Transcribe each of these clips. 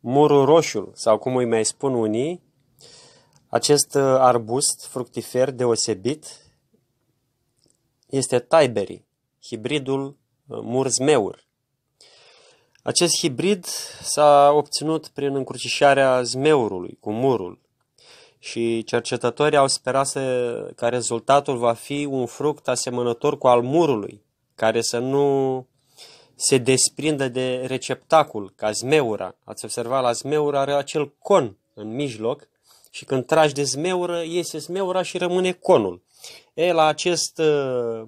murul roșu, sau cum îi mai spun unii, acest uh, arbust fructifer deosebit este taiberi, hibridul uh, murzmeur. Acest hibrid s-a obținut prin încrucișarea zmeurului cu murul și cercetătorii au sperat să, că rezultatul va fi un fruct asemănător cu al murului, care să nu se desprindă de receptacul, ca zmeura. Ați observat, la zmeura are acel con în mijloc și când tragi de zmeură, iese zmeura și rămâne conul. E, la acest uh,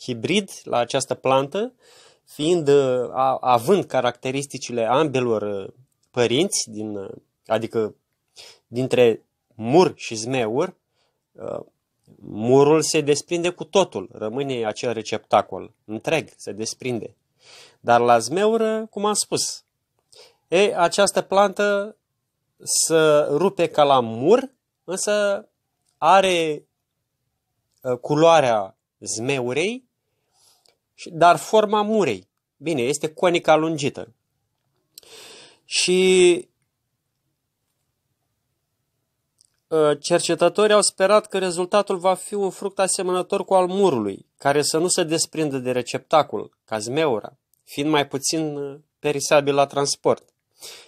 hibrid, la această plantă, fiind, uh, având caracteristicile ambelor uh, părinți, din, uh, adică dintre mur și zmeur, uh, murul se desprinde cu totul, rămâne acel receptacol întreg, se desprinde. Dar la zmeură, cum am spus, e, această plantă să rupe ca la mur, însă are ă, culoarea zmeurei, dar forma murei. Bine, este conică lungită. Și ă, cercetătorii au sperat că rezultatul va fi un fruct asemănător cu al murului, care să nu se desprindă de receptacul, ca zmeura fiind mai puțin uh, perisabil la transport.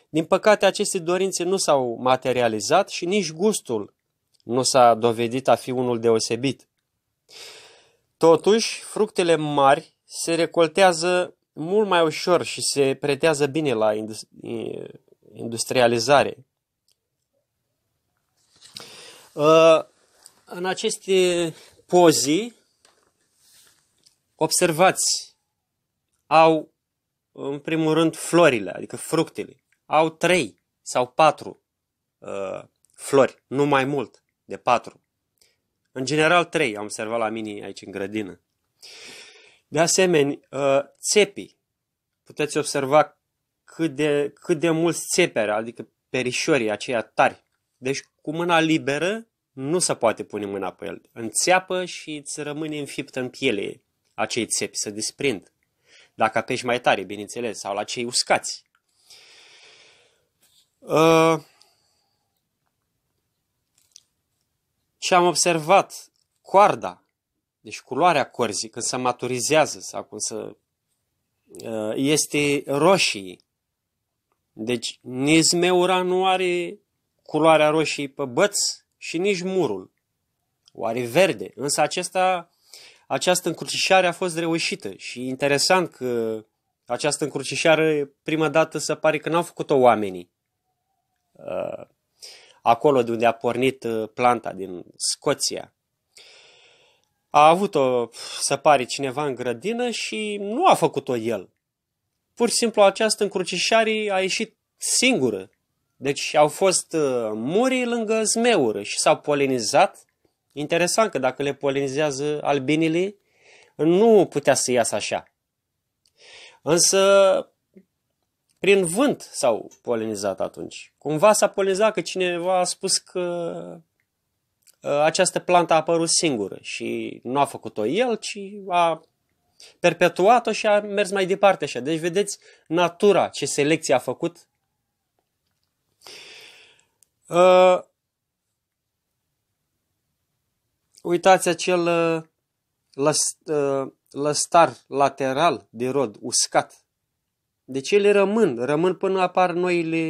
Din păcate, aceste dorințe nu s-au materializat și nici gustul nu s-a dovedit a fi unul deosebit. Totuși, fructele mari se recoltează mult mai ușor și se pretează bine la industrializare. Uh, în aceste pozii observați au, în primul rând, florile, adică fructele. Au trei sau patru uh, flori, nu mai mult de patru. În general, trei am observat la mine aici în grădină. De asemenea, uh, țepii. Puteți observa cât de, cât de mulți țepi are, adică perișorii aceia tari. Deci cu mâna liberă nu se poate pune mâna pe el. Înțeapă și îți rămâne înfiptă în piele acei țepi, să desprind dacă apeși mai tare, bineînțeles, sau la cei uscați. Ă, ce am observat, coarda, deci culoarea corzii, când se maturizează sau când se ă, este roșie. Deci nici meura nu are culoarea roșie pe băț și nici murul. Oare are verde, însă acesta această încrucișare a fost reușită și interesant că această încrucișare prima dată se pare că n-au făcut-o oamenii. Uh, acolo de unde a pornit uh, planta din Scoția. A avut-o, să pare, cineva în grădină și nu a făcut-o el. Pur și simplu această încrucișare a ieșit singură. Deci au fost uh, murii lângă zmeură și s-au polinizat Interesant că dacă le polinizează albinile, nu putea să iasă așa. Însă, prin vânt s-au polinizat atunci. Cumva s-a polinizat că cineva a spus că ă, această plantă a apărut singură și nu a făcut-o el, ci a perpetuat-o și a mers mai departe așa. Deci vedeți natura, ce selecție a făcut. Uh, Uitați acel uh, uh, lăstar lateral de rod, uscat. Deci ele rămân, rămân până apar noile,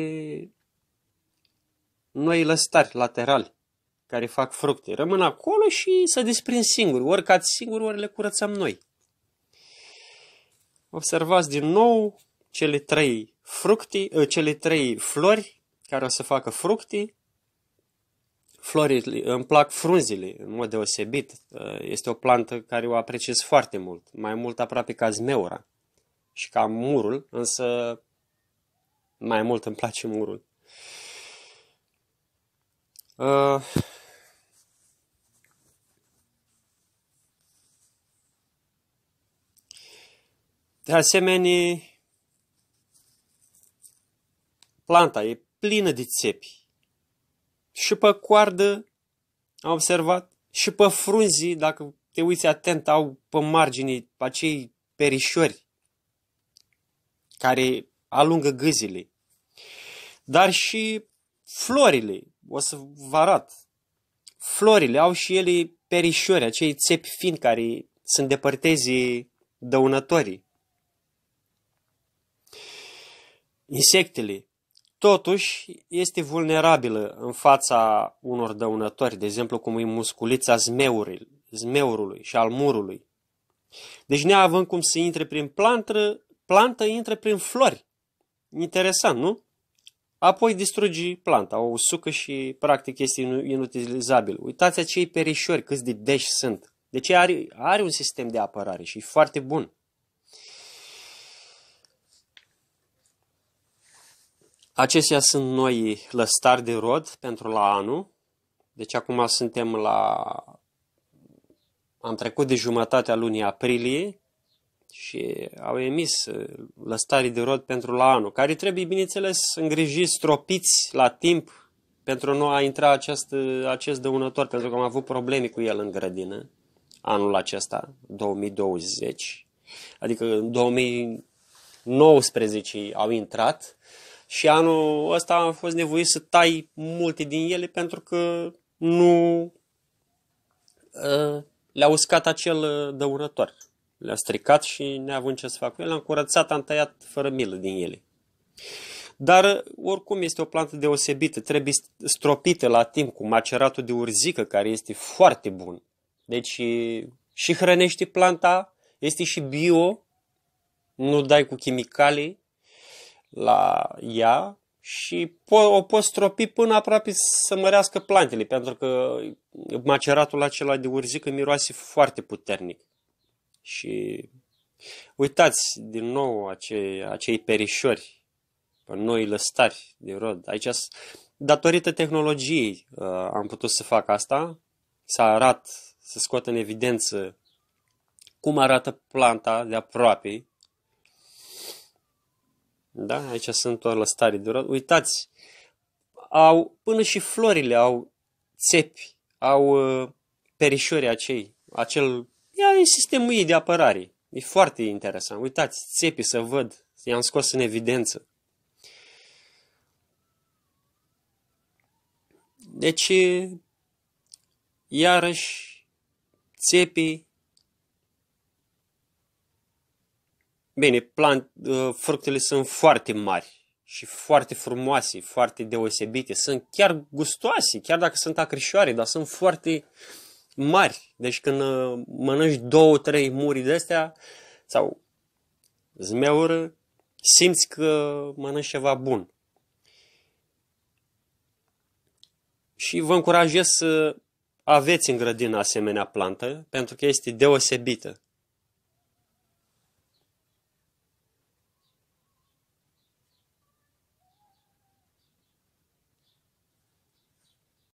noi lăstari laterali care fac fructe. Rămân acolo și se desprind singuri, ori cad singur, ori le curățăm noi. Observați din nou cele trei fructe, uh, cele trei flori care o să facă fructe, Florile, îmi plac frunzile, în mod deosebit. Uh, este o plantă care o apreciez foarte mult, mai mult aproape ca zmeura și ca murul, însă mai mult îmi place murul. Uh, De asemenea, planta e plină de țepi și pe coardă, am observat, și pe frunzii, dacă te uiți atent, au pe margini acei perișori care alungă gâzile. Dar și florile, o să vă arăt, florile au și ele perișori, acei țepi fin, care se îndepărteze dăunătorii. Insectele, totuși este vulnerabilă în fața unor dăunători, de exemplu cum e musculița zmeurului, zmeurului și al murului. Deci neavând cum să intre prin plantă, plantă intră prin flori. Interesant, nu? Apoi distrugi planta, o usucă și practic este inutilizabil. Uitați acei perișori, câți de deși sunt. Deci are, are un sistem de apărare și e foarte bun. Acestea sunt noi lăstari de rod pentru la anul. Deci acum suntem la... Am trecut de jumătatea lunii aprilie și au emis uh, lăstarii de rod pentru la anul, care trebuie, bineînțeles, îngrijiți, stropiți la timp pentru nu a intra acest, acest dăunător, pentru că am avut probleme cu el în grădină anul acesta, 2020. Adică în 2019 au intrat, și anul ăsta am fost nevoit să tai multe din ele pentru că nu uh, ă, le-a uscat acel dăunător. Le-a stricat și neavând ce să fac cu ele, am curățat, am tăiat fără milă din ele. Dar oricum este o plantă deosebită, trebuie stropită la timp cu maceratul de urzică care este foarte bun. Deci și hrănește planta, este și bio, nu dai cu chimicale la ea și po- o poți stropi până aproape să mărească plantele, pentru că maceratul acela de urzică miroase foarte puternic. Și uitați din nou acei, acei perișori, noi lăstari de rod. Aici, datorită tehnologiei, uh, am putut să fac asta, să arat, să scot în evidență cum arată planta de aproape, da? Aici sunt doar lăstarii de roz. Uitați, au, până și florile au țepi, au uh, perișori acei, acel, ea e sistemul ei de apărare. E foarte interesant. Uitați, țepii să văd, i-am scos în evidență. Deci, iarăși, țepii Bine, plant, uh, fructele sunt foarte mari și foarte frumoase, foarte deosebite. Sunt chiar gustoase, chiar dacă sunt acrișoare, dar sunt foarte mari. Deci când uh, mănânci două, trei muri de astea sau zmeură, simți că mănânci ceva bun. Și vă încurajez să aveți în grădină asemenea plantă, pentru că este deosebită.